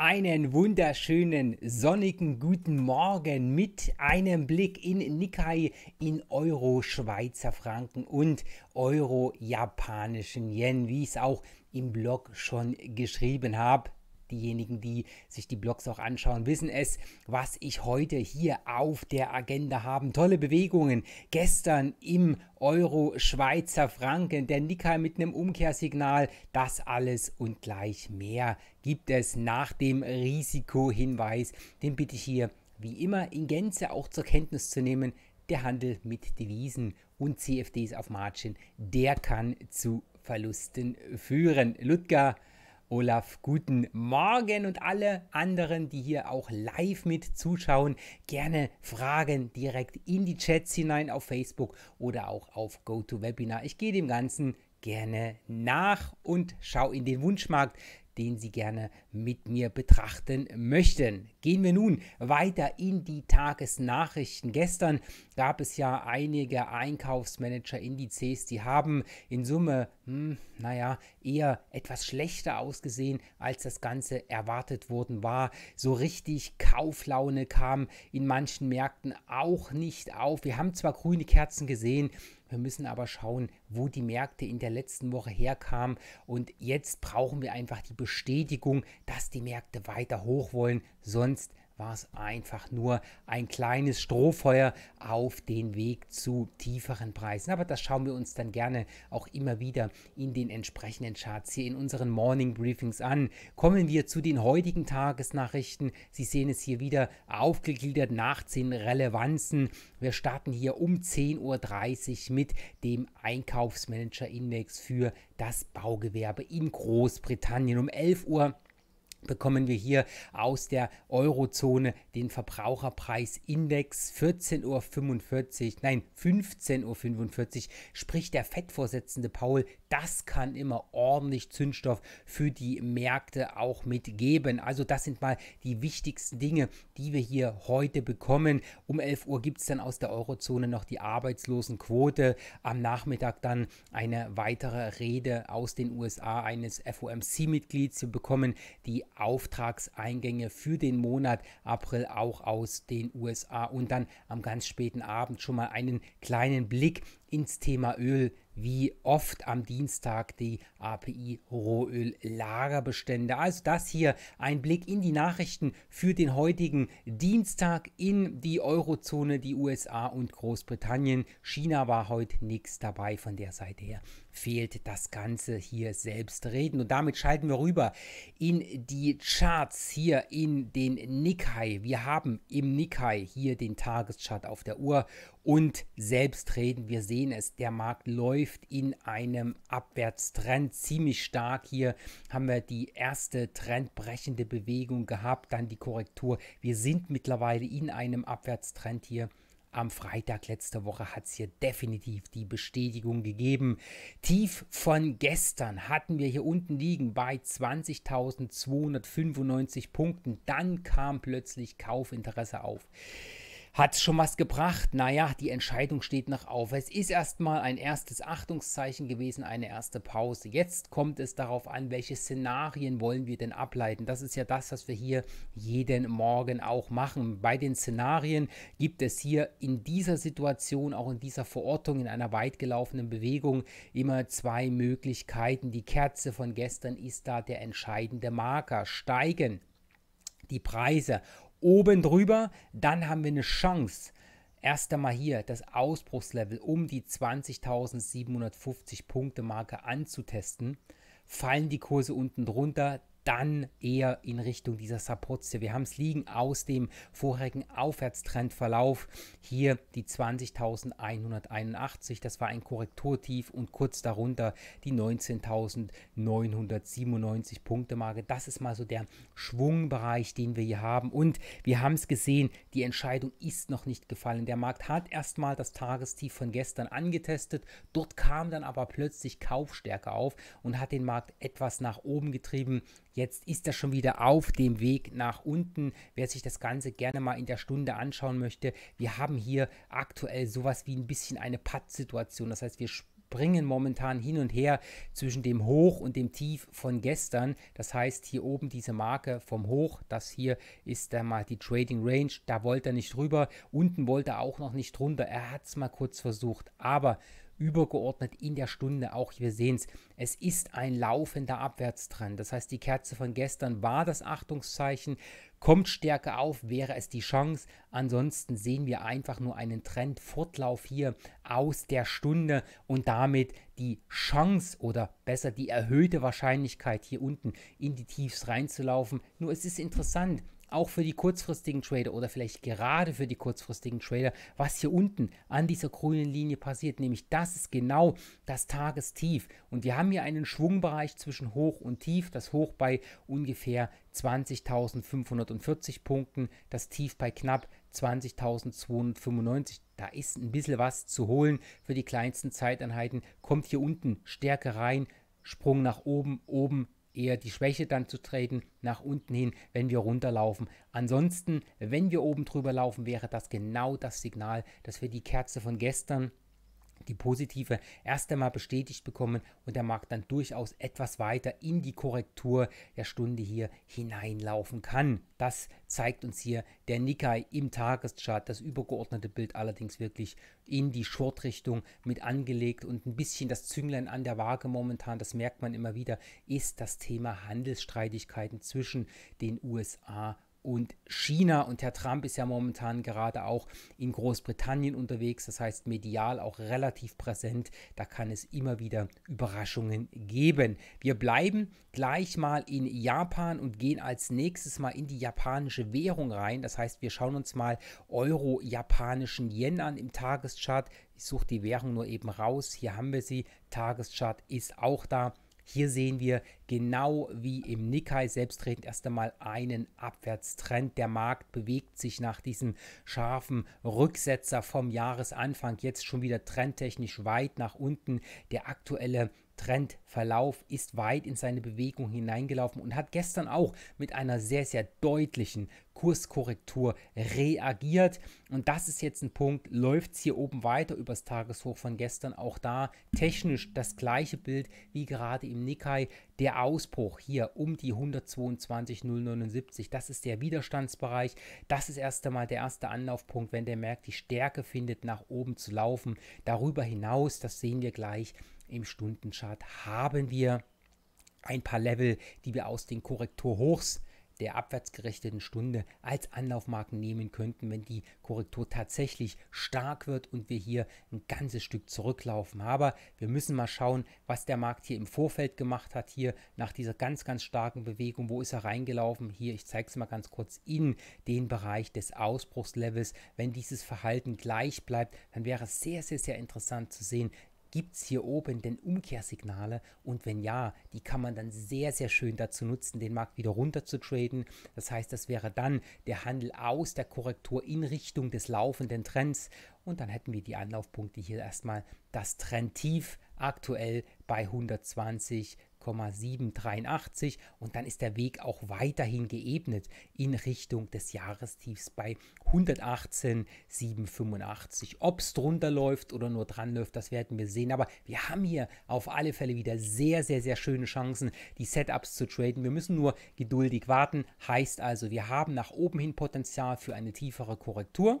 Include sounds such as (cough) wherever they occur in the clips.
Einen wunderschönen sonnigen guten Morgen mit einem Blick in Nikkei in Euro Schweizer Franken und Euro japanischen Yen, wie ich es auch im Blog schon geschrieben habe diejenigen, die sich die Blogs auch anschauen, wissen es, was ich heute hier auf der Agenda habe. Tolle Bewegungen. Gestern im Euro Schweizer Franken, der Nikkei mit einem Umkehrsignal. Das alles und gleich mehr gibt es nach dem Risikohinweis. Den bitte ich hier wie immer in Gänze auch zur Kenntnis zu nehmen. Der Handel mit Devisen und CFDs auf Margin, der kann zu Verlusten führen. Ludger, Olaf, guten Morgen und alle anderen, die hier auch live mit zuschauen, gerne Fragen direkt in die Chats hinein auf Facebook oder auch auf GoToWebinar. Ich gehe dem Ganzen gerne nach und schaue in den Wunschmarkt den Sie gerne mit mir betrachten möchten. Gehen wir nun weiter in die Tagesnachrichten. Gestern gab es ja einige Einkaufsmanager-Indizes, die haben in Summe, hm, naja, eher etwas schlechter ausgesehen, als das Ganze erwartet worden war. So richtig Kauflaune kam in manchen Märkten auch nicht auf. Wir haben zwar grüne Kerzen gesehen, wir müssen aber schauen, wo die Märkte in der letzten Woche herkamen. Und jetzt brauchen wir einfach die Bestätigung, dass die Märkte weiter hoch wollen. Sonst war es einfach nur ein kleines Strohfeuer auf den Weg zu tieferen Preisen. Aber das schauen wir uns dann gerne auch immer wieder in den entsprechenden Charts hier in unseren Morning Briefings an. Kommen wir zu den heutigen Tagesnachrichten. Sie sehen es hier wieder aufgegliedert nach den Relevanzen. Wir starten hier um 10.30 Uhr mit dem Einkaufsmanager-Index für das Baugewerbe in Großbritannien. Um 11 Uhr bekommen wir hier aus der Eurozone den Verbraucherpreisindex 14.45 Uhr, nein 15.45 Uhr, spricht der Fettvorsitzende Paul, das kann immer ordentlich Zündstoff für die Märkte auch mitgeben. Also das sind mal die wichtigsten Dinge, die wir hier heute bekommen. Um 11 Uhr gibt es dann aus der Eurozone noch die Arbeitslosenquote, am Nachmittag dann eine weitere Rede aus den USA eines FOMC-Mitglieds. Wir bekommen die Auftragseingänge für den Monat April auch aus den USA und dann am ganz späten Abend schon mal einen kleinen Blick ins Thema Öl, wie oft am Dienstag die API Rohöl Lagerbestände. Also das hier ein Blick in die Nachrichten für den heutigen Dienstag in die Eurozone, die USA und Großbritannien. China war heute nichts dabei von der Seite her fehlt das Ganze hier selbst reden. Und damit schalten wir rüber in die Charts hier in den Nikkei. Wir haben im Nikkei hier den Tageschart auf der Uhr und selbstreden. Wir sehen es, der Markt läuft in einem Abwärtstrend ziemlich stark. Hier haben wir die erste trendbrechende Bewegung gehabt, dann die Korrektur. Wir sind mittlerweile in einem Abwärtstrend hier. Am Freitag letzte Woche hat es hier definitiv die Bestätigung gegeben. Tief von gestern hatten wir hier unten liegen bei 20.295 Punkten. Dann kam plötzlich Kaufinteresse auf. Hat es schon was gebracht? Naja, die Entscheidung steht noch auf. Es ist erstmal ein erstes Achtungszeichen gewesen, eine erste Pause. Jetzt kommt es darauf an, welche Szenarien wollen wir denn ableiten. Das ist ja das, was wir hier jeden Morgen auch machen. Bei den Szenarien gibt es hier in dieser Situation, auch in dieser Verortung, in einer weit gelaufenen Bewegung immer zwei Möglichkeiten. Die Kerze von gestern ist da der entscheidende Marker. Steigen die Preise oben drüber, dann haben wir eine Chance. Erst einmal hier das Ausbruchslevel um die 20.750 Punkte Marke anzutesten. Fallen die Kurse unten drunter, dann eher in Richtung dieser Supportste. Wir haben es liegen aus dem vorherigen Aufwärtstrendverlauf. Hier die 20.181, das war ein Korrekturtief und kurz darunter die 19.997 Punkte Marke. Das ist mal so der Schwungbereich, den wir hier haben. Und wir haben es gesehen, die Entscheidung ist noch nicht gefallen. Der Markt hat erstmal das Tagestief von gestern angetestet. Dort kam dann aber plötzlich Kaufstärke auf und hat den Markt etwas nach oben getrieben. Jetzt ist das schon wieder auf dem Weg nach unten. Wer sich das Ganze gerne mal in der Stunde anschauen möchte, wir haben hier aktuell sowas wie ein bisschen eine Pattsituation. Das heißt, wir springen momentan hin und her zwischen dem Hoch und dem Tief von gestern. Das heißt, hier oben diese Marke vom Hoch, das hier ist dann mal die Trading Range, da wollte er nicht rüber, unten wollte er auch noch nicht runter. Er hat es mal kurz versucht, aber übergeordnet in der Stunde auch. Wir sehen es, es ist ein laufender Abwärtstrend. Das heißt, die Kerze von gestern war das Achtungszeichen. Kommt stärker auf, wäre es die Chance. Ansonsten sehen wir einfach nur einen Trendfortlauf hier aus der Stunde und damit die Chance oder besser die erhöhte Wahrscheinlichkeit hier unten in die Tiefs reinzulaufen. Nur es ist interessant, auch für die kurzfristigen Trader oder vielleicht gerade für die kurzfristigen Trader, was hier unten an dieser grünen Linie passiert. Nämlich das ist genau das Tagestief. Und wir haben hier einen Schwungbereich zwischen Hoch und Tief. Das Hoch bei ungefähr 20.540 Punkten, das Tief bei knapp 20.295. Da ist ein bisschen was zu holen für die kleinsten Zeiteinheiten. Kommt hier unten Stärke rein. Sprung nach oben, oben eher die Schwäche dann zu treten nach unten hin, wenn wir runterlaufen. Ansonsten, wenn wir oben drüber laufen, wäre das genau das Signal, dass wir die Kerze von gestern die positive erst einmal bestätigt bekommen und der Markt dann durchaus etwas weiter in die Korrektur der Stunde hier hineinlaufen kann. Das zeigt uns hier der Nikkei im Tageschart, das übergeordnete Bild allerdings wirklich in die Short-Richtung mit angelegt und ein bisschen das Zünglein an der Waage momentan, das merkt man immer wieder, ist das Thema Handelsstreitigkeiten zwischen den USA und und China. Und Herr Trump ist ja momentan gerade auch in Großbritannien unterwegs, das heißt medial auch relativ präsent. Da kann es immer wieder Überraschungen geben. Wir bleiben gleich mal in Japan und gehen als nächstes mal in die japanische Währung rein. Das heißt, wir schauen uns mal Euro-japanischen Yen an im Tageschart. Ich suche die Währung nur eben raus. Hier haben wir sie. Tageschart ist auch da. Hier sehen wir genau wie im Nikkei selbstredend erst einmal einen Abwärtstrend. Der Markt bewegt sich nach diesem scharfen Rücksetzer vom Jahresanfang jetzt schon wieder trendtechnisch weit nach unten. Der aktuelle Trendverlauf ist weit in seine Bewegung hineingelaufen und hat gestern auch mit einer sehr, sehr deutlichen Kurskorrektur reagiert. Und das ist jetzt ein Punkt, läuft es hier oben weiter übers Tageshoch von gestern. Auch da technisch das gleiche Bild wie gerade im Nikkei. Der Ausbruch hier um die 122,079, das ist der Widerstandsbereich. Das ist erst einmal der erste Anlaufpunkt, wenn der Markt die Stärke findet, nach oben zu laufen. Darüber hinaus, das sehen wir gleich, im Stundenchart haben wir ein paar Level, die wir aus den Korrekturhochs der abwärtsgerichteten Stunde als Anlaufmarken nehmen könnten, wenn die Korrektur tatsächlich stark wird und wir hier ein ganzes Stück zurücklaufen. Aber wir müssen mal schauen, was der Markt hier im Vorfeld gemacht hat, hier nach dieser ganz, ganz starken Bewegung, wo ist er reingelaufen? Hier, ich zeige es mal ganz kurz, in den Bereich des Ausbruchslevels. Wenn dieses Verhalten gleich bleibt, dann wäre es sehr, sehr, sehr interessant zu sehen, Gibt es hier oben denn Umkehrsignale? Und wenn ja, die kann man dann sehr, sehr schön dazu nutzen, den Markt wieder runter zu traden. Das heißt, das wäre dann der Handel aus der Korrektur in Richtung des laufenden Trends. Und dann hätten wir die Anlaufpunkte hier erstmal das Trendtief aktuell bei 120, 7,783 und dann ist der Weg auch weiterhin geebnet in Richtung des Jahrestiefs bei 118,785. Ob es drunter läuft oder nur dran läuft, das werden wir sehen. Aber wir haben hier auf alle Fälle wieder sehr, sehr, sehr schöne Chancen, die Setups zu traden. Wir müssen nur geduldig warten. Heißt also, wir haben nach oben hin Potenzial für eine tiefere Korrektur.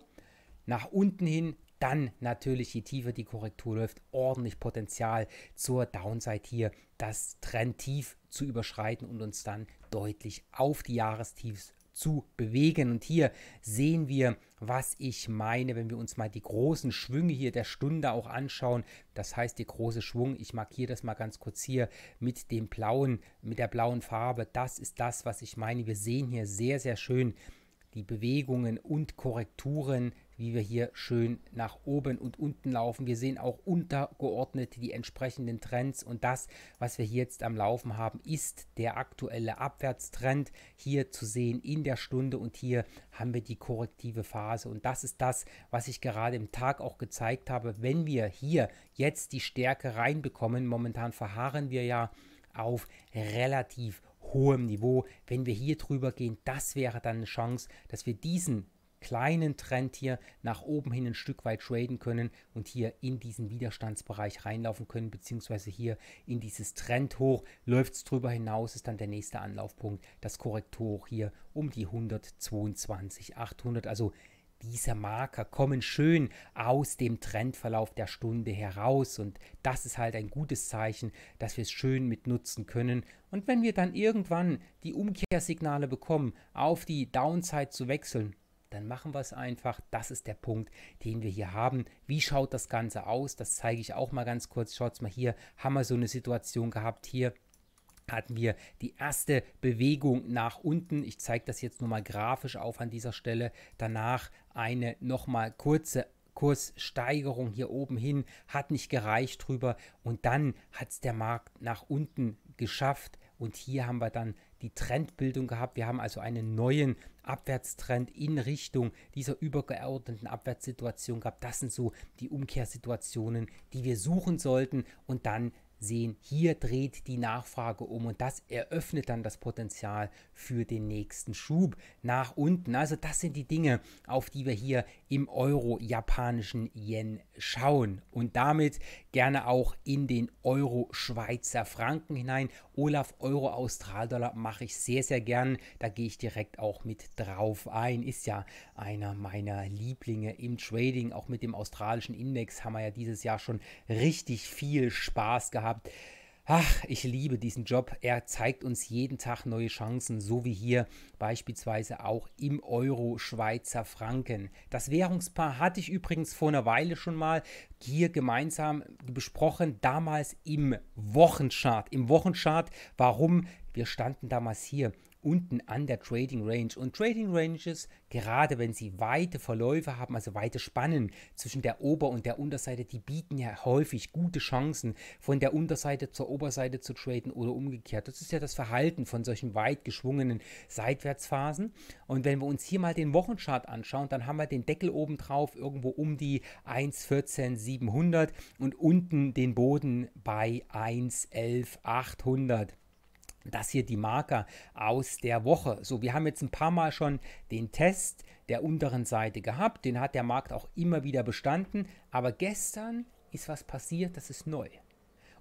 Nach unten hin dann natürlich, je tiefer die Korrektur läuft, ordentlich Potenzial zur Downside hier, das Trendtief zu überschreiten und uns dann deutlich auf die Jahrestiefs zu bewegen. Und hier sehen wir, was ich meine, wenn wir uns mal die großen Schwünge hier der Stunde auch anschauen. Das heißt, der große Schwung, ich markiere das mal ganz kurz hier mit dem blauen, mit der blauen Farbe. Das ist das, was ich meine. Wir sehen hier sehr, sehr schön die Bewegungen und Korrekturen wie wir hier schön nach oben und unten laufen. Wir sehen auch untergeordnet die entsprechenden Trends und das, was wir hier jetzt am Laufen haben, ist der aktuelle Abwärtstrend hier zu sehen in der Stunde und hier haben wir die korrektive Phase und das ist das, was ich gerade im Tag auch gezeigt habe. Wenn wir hier jetzt die Stärke reinbekommen, momentan verharren wir ja auf relativ hohem Niveau. Wenn wir hier drüber gehen, das wäre dann eine Chance, dass wir diesen kleinen Trend hier nach oben hin ein Stück weit traden können und hier in diesen Widerstandsbereich reinlaufen können, beziehungsweise hier in dieses Trend hoch. Läuft es drüber hinaus, ist dann der nächste Anlaufpunkt, das Korrektor hier um die 122.800. Also diese Marker kommen schön aus dem Trendverlauf der Stunde heraus und das ist halt ein gutes Zeichen, dass wir es schön mit nutzen können. Und wenn wir dann irgendwann die Umkehrsignale bekommen, auf die Downside zu wechseln, dann machen wir es einfach. Das ist der Punkt, den wir hier haben. Wie schaut das Ganze aus? Das zeige ich auch mal ganz kurz. Schaut mal hier, haben wir so eine Situation gehabt hier hatten wir die erste Bewegung nach unten. Ich zeige das jetzt nur mal grafisch auf an dieser Stelle. Danach eine nochmal kurze Kurssteigerung hier oben hin, hat nicht gereicht drüber und dann hat es der Markt nach unten geschafft und hier haben wir dann die Trendbildung gehabt. Wir haben also einen neuen Abwärtstrend in Richtung dieser übergeordneten Abwärtssituation gehabt. Das sind so die Umkehrsituationen, die wir suchen sollten. Und dann sehen, hier dreht die Nachfrage um und das eröffnet dann das Potenzial für den nächsten Schub nach unten. Also das sind die Dinge, auf die wir hier im Euro-japanischen Yen schauen und damit gerne auch in den Euro-Schweizer Franken hinein. Olaf Euro Australdollar mache ich sehr, sehr gern. Da gehe ich direkt auch mit drauf ein. Ist ja einer meiner Lieblinge im Trading. Auch mit dem australischen Index haben wir ja dieses Jahr schon richtig viel Spaß gehabt. Ach, ich liebe diesen Job. Er zeigt uns jeden Tag neue Chancen, so wie hier beispielsweise auch im Euro Schweizer Franken. Das Währungspaar hatte ich übrigens vor einer Weile schon mal hier gemeinsam besprochen, damals im Wochenchart. Im Wochenchart, warum? Wir standen damals hier unten an der Trading Range. Und Trading Ranges, gerade wenn sie weite Verläufe haben, also weite Spannen zwischen der Ober- und der Unterseite, die bieten ja häufig gute Chancen, von der Unterseite zur Oberseite zu traden oder umgekehrt. Das ist ja das Verhalten von solchen weit geschwungenen Seitwärtsphasen. Und wenn wir uns hier mal den Wochenchart anschauen, dann haben wir den Deckel oben drauf irgendwo um die 1,14700 und unten den Boden bei 1,11800 das hier die Marker aus der Woche. So, wir haben jetzt ein paar Mal schon den Test der unteren Seite gehabt. Den hat der Markt auch immer wieder bestanden. Aber gestern ist was passiert, das ist neu.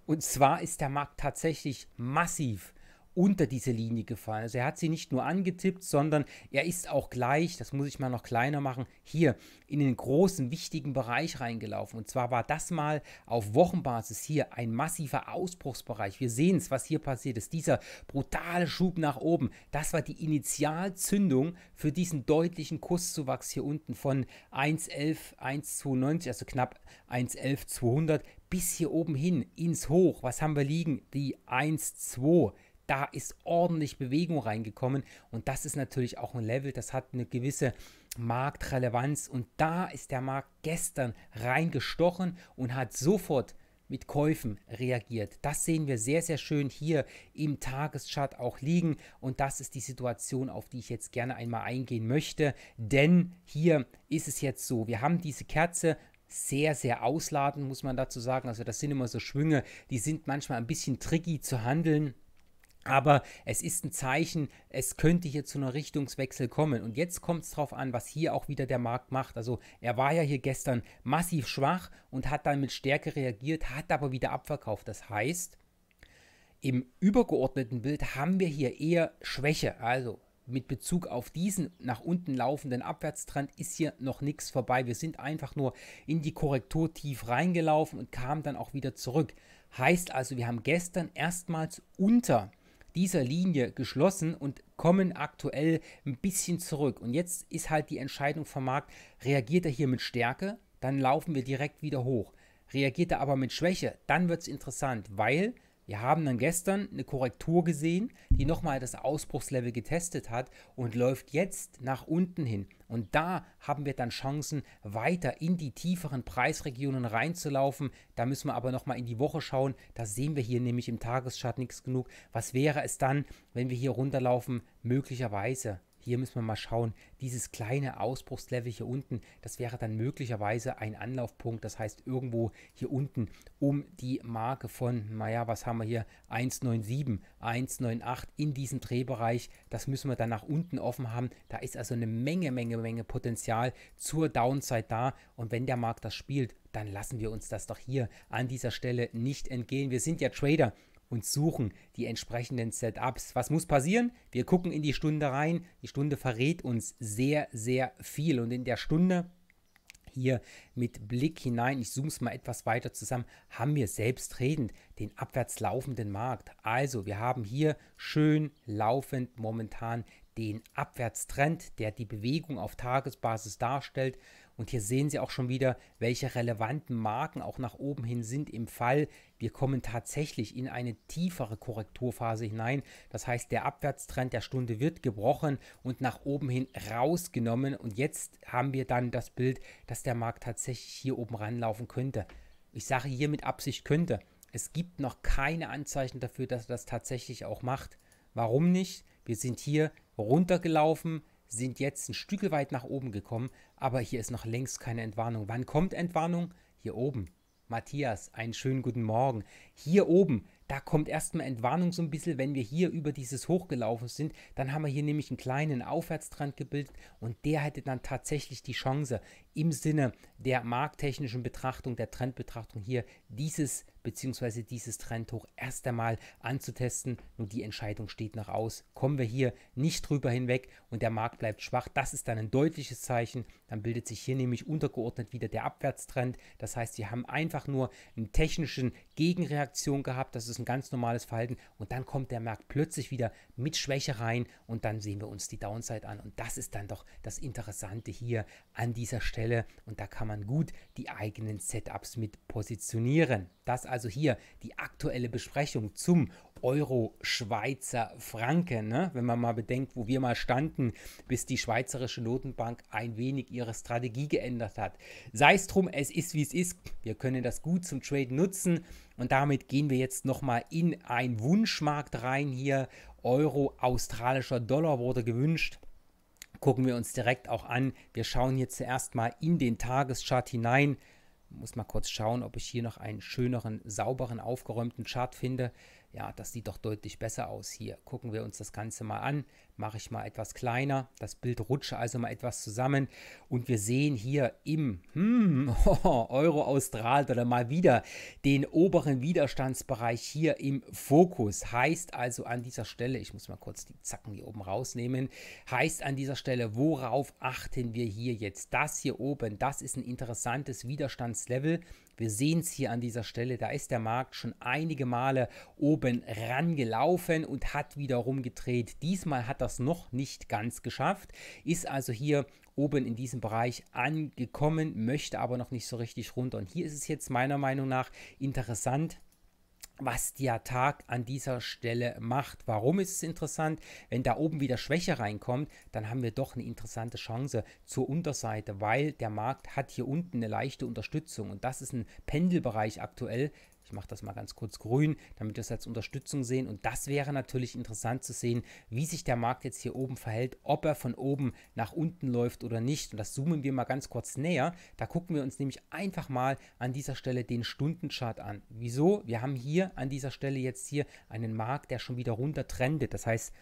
Und zwar ist der Markt tatsächlich massiv unter diese Linie gefallen. Also er hat sie nicht nur angetippt, sondern er ist auch gleich, das muss ich mal noch kleiner machen, hier in den großen, wichtigen Bereich reingelaufen. Und zwar war das mal auf Wochenbasis hier ein massiver Ausbruchsbereich. Wir sehen es, was hier passiert ist. Dieser brutale Schub nach oben, das war die Initialzündung für diesen deutlichen Kurszuwachs hier unten von 1,11, 1,92, also knapp 1,11, 200 bis hier oben hin ins Hoch. Was haben wir liegen? Die 1,2 da ist ordentlich Bewegung reingekommen und das ist natürlich auch ein Level, das hat eine gewisse Marktrelevanz und da ist der Markt gestern reingestochen und hat sofort mit Käufen reagiert. Das sehen wir sehr, sehr schön hier im Tageschart auch liegen und das ist die Situation, auf die ich jetzt gerne einmal eingehen möchte, denn hier ist es jetzt so, wir haben diese Kerze sehr, sehr ausladen, muss man dazu sagen. Also das sind immer so Schwünge, die sind manchmal ein bisschen tricky zu handeln. Aber es ist ein Zeichen, es könnte hier zu einer Richtungswechsel kommen. Und jetzt kommt es darauf an, was hier auch wieder der Markt macht. Also er war ja hier gestern massiv schwach und hat dann mit Stärke reagiert, hat aber wieder abverkauft. Das heißt, im übergeordneten Bild haben wir hier eher Schwäche. Also mit Bezug auf diesen nach unten laufenden Abwärtstrend ist hier noch nichts vorbei. Wir sind einfach nur in die Korrektur tief reingelaufen und kamen dann auch wieder zurück. Heißt also, wir haben gestern erstmals unter dieser Linie geschlossen und kommen aktuell ein bisschen zurück. Und jetzt ist halt die Entscheidung vom Markt, reagiert er hier mit Stärke, dann laufen wir direkt wieder hoch. Reagiert er aber mit Schwäche, dann wird es interessant, weil wir haben dann gestern eine Korrektur gesehen, die nochmal das Ausbruchslevel getestet hat und läuft jetzt nach unten hin. Und da haben wir dann Chancen, weiter in die tieferen Preisregionen reinzulaufen. Da müssen wir aber nochmal in die Woche schauen. Da sehen wir hier nämlich im Tageschart nichts genug. Was wäre es dann, wenn wir hier runterlaufen? Möglicherweise hier müssen wir mal schauen, dieses kleine Ausbruchslevel hier unten, das wäre dann möglicherweise ein Anlaufpunkt, das heißt irgendwo hier unten um die Marke von, naja, was haben wir hier, 197, 198 in diesem Drehbereich, das müssen wir dann nach unten offen haben. Da ist also eine Menge, Menge, Menge Potenzial zur Downside da und wenn der Markt das spielt, dann lassen wir uns das doch hier an dieser Stelle nicht entgehen. Wir sind ja Trader, und suchen die entsprechenden Setups. Was muss passieren? Wir gucken in die Stunde rein. Die Stunde verrät uns sehr, sehr viel. Und in der Stunde hier mit Blick hinein, ich zoome es mal etwas weiter zusammen, haben wir selbstredend den abwärts laufenden Markt. Also wir haben hier schön laufend momentan den Abwärtstrend, der die Bewegung auf Tagesbasis darstellt. Und hier sehen Sie auch schon wieder, welche relevanten Marken auch nach oben hin sind im Fall wir kommen tatsächlich in eine tiefere Korrekturphase hinein. Das heißt, der Abwärtstrend der Stunde wird gebrochen und nach oben hin rausgenommen. Und jetzt haben wir dann das Bild, dass der Markt tatsächlich hier oben ranlaufen könnte. Ich sage hier mit Absicht könnte. Es gibt noch keine Anzeichen dafür, dass er das tatsächlich auch macht. Warum nicht? Wir sind hier runtergelaufen, sind jetzt ein Stück weit nach oben gekommen, aber hier ist noch längst keine Entwarnung. Wann kommt Entwarnung? Hier oben. Matthias, einen schönen guten Morgen. Hier oben, da kommt erstmal Entwarnung so ein bisschen, wenn wir hier über dieses Hoch gelaufen sind, dann haben wir hier nämlich einen kleinen Aufwärtstrend gebildet und der hätte dann tatsächlich die Chance im Sinne der markttechnischen Betrachtung, der Trendbetrachtung hier dieses beziehungsweise dieses Trendhoch erst einmal anzutesten. Nur die Entscheidung steht noch aus. Kommen wir hier nicht drüber hinweg und der Markt bleibt schwach, das ist dann ein deutliches Zeichen. Dann bildet sich hier nämlich untergeordnet wieder der Abwärtstrend. Das heißt, wir haben einfach nur eine technische Gegenreaktion gehabt. Das ist ein ganz normales Verhalten und dann kommt der Markt plötzlich wieder mit Schwäche rein und dann sehen wir uns die Downside an. Und das ist dann doch das Interessante hier an dieser Stelle und da kann man gut die eigenen Setups mit positionieren. Das also also hier die aktuelle Besprechung zum Euro Schweizer Franken. Ne? Wenn man mal bedenkt, wo wir mal standen, bis die Schweizerische Notenbank ein wenig ihre Strategie geändert hat. Sei es drum, es ist wie es ist. Wir können das gut zum Trade nutzen. Und damit gehen wir jetzt nochmal in einen Wunschmarkt rein hier. Euro, australischer Dollar wurde gewünscht gucken wir uns direkt auch an. Wir schauen hier zuerst mal in den Tageschart hinein. Muss mal kurz schauen, ob ich hier noch einen schöneren, sauberen, aufgeräumten Chart finde. Ja, das sieht doch deutlich besser aus hier. Gucken wir uns das Ganze mal an mache ich mal etwas kleiner. Das Bild rutsche also mal etwas zusammen. Und wir sehen hier im hmm, oh, (laughs) Euro austral oder mal wieder den oberen Widerstandsbereich hier im Fokus. Heißt also an dieser Stelle, ich muss mal kurz die Zacken hier oben rausnehmen, heißt an dieser Stelle, worauf achten wir hier jetzt? Das hier oben, das ist ein interessantes Widerstandslevel. Wir sehen es hier an dieser Stelle, da ist der Markt schon einige Male oben rangelaufen und hat wieder rumgedreht. Diesmal hat er das noch nicht ganz geschafft, ist also hier oben in diesem Bereich angekommen, möchte aber noch nicht so richtig runter. Und hier ist es jetzt meiner Meinung nach interessant, was der Tag an dieser Stelle macht. Warum ist es interessant? Wenn da oben wieder Schwäche reinkommt, dann haben wir doch eine interessante Chance zur Unterseite, weil der Markt hat hier unten eine leichte Unterstützung und das ist ein Pendelbereich aktuell, ich mache das mal ganz kurz grün, damit wir es als Unterstützung sehen. Und das wäre natürlich interessant zu sehen, wie sich der Markt jetzt hier oben verhält, ob er von oben nach unten läuft oder nicht. Und das zoomen wir mal ganz kurz näher. Da gucken wir uns nämlich einfach mal an dieser Stelle den Stundenchart an. Wieso? Wir haben hier an dieser Stelle jetzt hier einen Markt, der schon wieder runter trendet. Das heißt,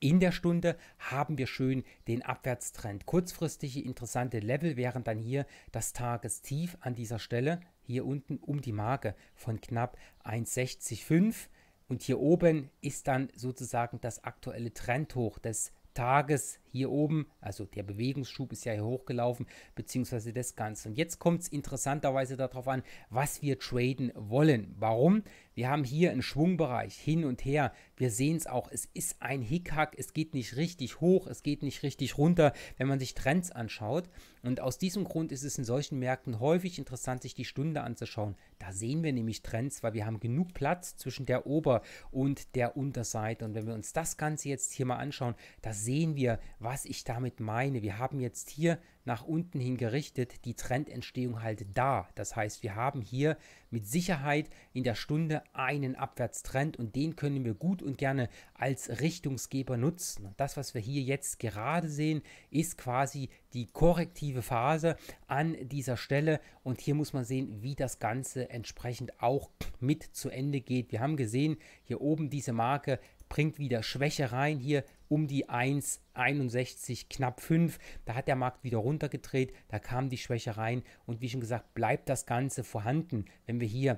in der Stunde haben wir schön den Abwärtstrend. Kurzfristige interessante Level wären dann hier das Tagestief an dieser Stelle hier unten um die Marke von knapp 1,605 und hier oben ist dann sozusagen das aktuelle Trendhoch des Tages hier oben, also der Bewegungsschub ist ja hier hochgelaufen, beziehungsweise das Ganze. Und jetzt kommt es interessanterweise darauf an, was wir traden wollen. Warum? Wir haben hier einen Schwungbereich hin und her. Wir sehen es auch, es ist ein Hickhack, es geht nicht richtig hoch, es geht nicht richtig runter, wenn man sich Trends anschaut. Und aus diesem Grund ist es in solchen Märkten häufig interessant, sich die Stunde anzuschauen. Da sehen wir nämlich Trends, weil wir haben genug Platz zwischen der Ober- und der Unterseite. Und wenn wir uns das Ganze jetzt hier mal anschauen, da sehen wir, was ich damit meine. Wir haben jetzt hier nach unten hin gerichtet die Trendentstehung halt da. Das heißt, wir haben hier mit Sicherheit in der Stunde einen Abwärtstrend und den können wir gut und gerne als Richtungsgeber nutzen. Und das, was wir hier jetzt gerade sehen, ist quasi die korrektive Phase an dieser Stelle und hier muss man sehen, wie das Ganze entsprechend auch mit zu Ende geht. Wir haben gesehen, hier oben diese Marke bringt wieder Schwäche rein. Hier um die 1,61 knapp 5. Da hat der Markt wieder runtergedreht, da kam die Schwäche rein und wie schon gesagt, bleibt das Ganze vorhanden, wenn wir hier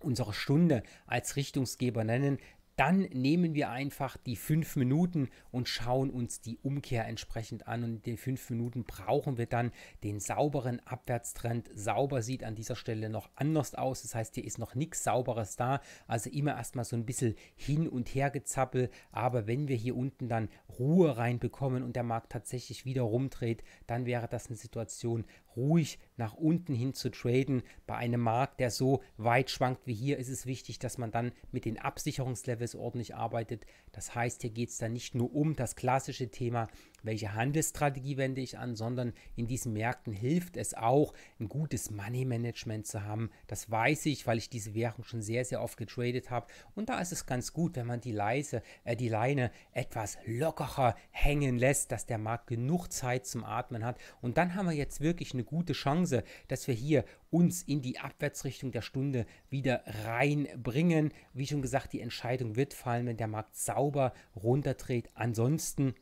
unsere Stunde als Richtungsgeber nennen, dann nehmen wir einfach die fünf Minuten und schauen uns die Umkehr entsprechend an. Und in den fünf Minuten brauchen wir dann den sauberen Abwärtstrend. Sauber sieht an dieser Stelle noch anders aus. Das heißt, hier ist noch nichts Sauberes da. Also immer erstmal so ein bisschen hin und her gezappel. Aber wenn wir hier unten dann Ruhe reinbekommen und der Markt tatsächlich wieder rumdreht, dann wäre das eine Situation ruhig nach unten hin zu traden. Bei einem Markt, der so weit schwankt wie hier, ist es wichtig, dass man dann mit den Absicherungslevels ordentlich arbeitet. Das heißt, hier geht es dann nicht nur um das klassische Thema, welche Handelsstrategie wende ich an, sondern in diesen Märkten hilft es auch, ein gutes Money Management zu haben. Das weiß ich, weil ich diese Währung schon sehr, sehr oft getradet habe. Und da ist es ganz gut, wenn man die, Leise, äh, die Leine etwas lockerer hängen lässt, dass der Markt genug Zeit zum Atmen hat. Und dann haben wir jetzt wirklich eine eine gute Chance, dass wir hier uns in die Abwärtsrichtung der Stunde wieder reinbringen. Wie schon gesagt, die Entscheidung wird fallen, wenn der Markt sauber runterdreht. Ansonsten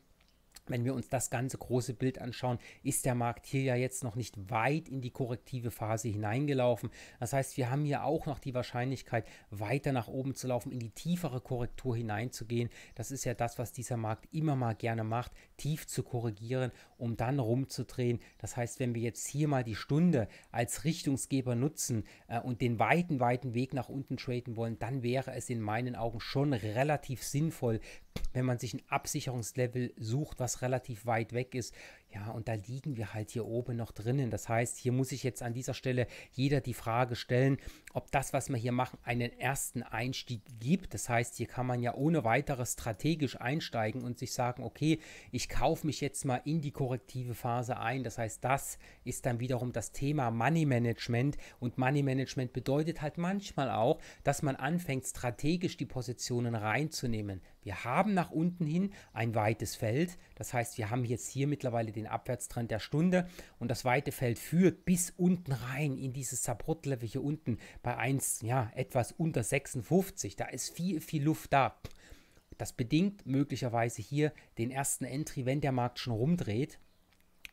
wenn wir uns das ganze große Bild anschauen, ist der Markt hier ja jetzt noch nicht weit in die korrektive Phase hineingelaufen. Das heißt, wir haben hier auch noch die Wahrscheinlichkeit, weiter nach oben zu laufen, in die tiefere Korrektur hineinzugehen. Das ist ja das, was dieser Markt immer mal gerne macht tief zu korrigieren, um dann rumzudrehen. Das heißt, wenn wir jetzt hier mal die Stunde als Richtungsgeber nutzen äh, und den weiten, weiten Weg nach unten traden wollen, dann wäre es in meinen Augen schon relativ sinnvoll, wenn man sich ein Absicherungslevel sucht, was relativ weit weg ist. Ja, und da liegen wir halt hier oben noch drinnen. Das heißt, hier muss ich jetzt an dieser Stelle jeder die Frage stellen, ob das, was wir hier machen, einen ersten Einstieg gibt. Das heißt, hier kann man ja ohne weiteres strategisch einsteigen und sich sagen, okay, ich kaufe mich jetzt mal in die korrektive Phase ein. Das heißt, das ist dann wiederum das Thema Money Management. Und Money Management bedeutet halt manchmal auch, dass man anfängt, strategisch die Positionen reinzunehmen. Wir haben nach unten hin ein weites Feld. Das heißt, wir haben jetzt hier mittlerweile den Abwärtstrend der Stunde und das weite Feld führt bis unten rein in dieses Support-Level hier unten bei 1, ja, etwas unter 56. Da ist viel, viel Luft da. Das bedingt möglicherweise hier den ersten Entry, wenn der Markt schon rumdreht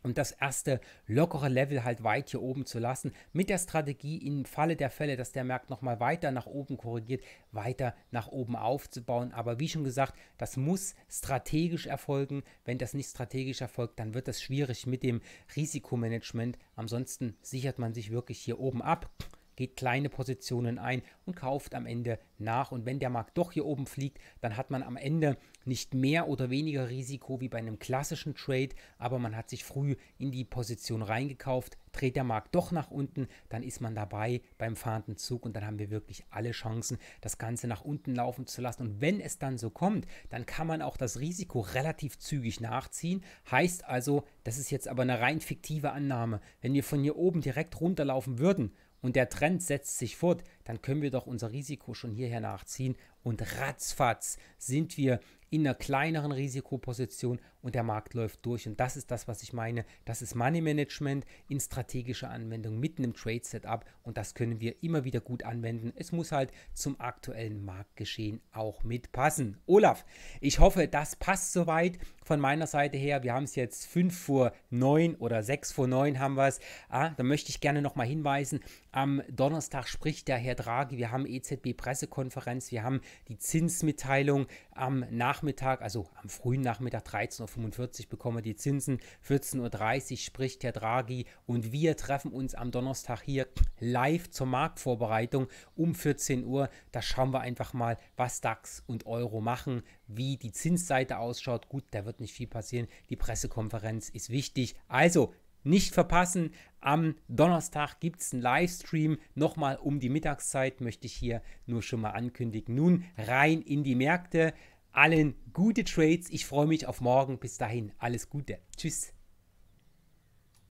und das erste lockere Level halt weit hier oben zu lassen, mit der Strategie im Falle der Fälle, dass der Markt nochmal weiter nach oben korrigiert, weiter nach oben aufzubauen. Aber wie schon gesagt, das muss strategisch erfolgen. Wenn das nicht strategisch erfolgt, dann wird das schwierig mit dem Risikomanagement. Ansonsten sichert man sich wirklich hier oben ab geht kleine Positionen ein und kauft am Ende nach. Und wenn der Markt doch hier oben fliegt, dann hat man am Ende nicht mehr oder weniger Risiko wie bei einem klassischen Trade, aber man hat sich früh in die Position reingekauft. Dreht der Markt doch nach unten, dann ist man dabei beim fahrenden Zug und dann haben wir wirklich alle Chancen, das Ganze nach unten laufen zu lassen. Und wenn es dann so kommt, dann kann man auch das Risiko relativ zügig nachziehen. Heißt also, das ist jetzt aber eine rein fiktive Annahme. Wenn wir von hier oben direkt runterlaufen würden, und der Trend setzt sich fort dann können wir doch unser Risiko schon hierher nachziehen und ratzfatz sind wir in einer kleineren Risikoposition und der Markt läuft durch. Und das ist das, was ich meine. Das ist Money Management in strategischer Anwendung mit einem Trade Setup und das können wir immer wieder gut anwenden. Es muss halt zum aktuellen Marktgeschehen auch mitpassen. Olaf, ich hoffe, das passt soweit von meiner Seite her. Wir haben es jetzt 5 vor 9 oder 6 vor 9 haben wir es. Ah, da möchte ich gerne nochmal hinweisen, am Donnerstag spricht der Herr Herr Draghi, wir haben EZB-Pressekonferenz, wir haben die Zinsmitteilung am Nachmittag, also am frühen Nachmittag 13.45 Uhr bekommen wir die Zinsen, 14.30 Uhr spricht Herr Draghi und wir treffen uns am Donnerstag hier live zur Marktvorbereitung um 14 Uhr. Da schauen wir einfach mal, was DAX und Euro machen, wie die Zinsseite ausschaut. Gut, da wird nicht viel passieren. Die Pressekonferenz ist wichtig. Also, nicht verpassen. Am Donnerstag gibt es einen Livestream. Nochmal um die Mittagszeit möchte ich hier nur schon mal ankündigen. Nun rein in die Märkte. Allen gute Trades. Ich freue mich auf morgen. Bis dahin alles Gute. Tschüss.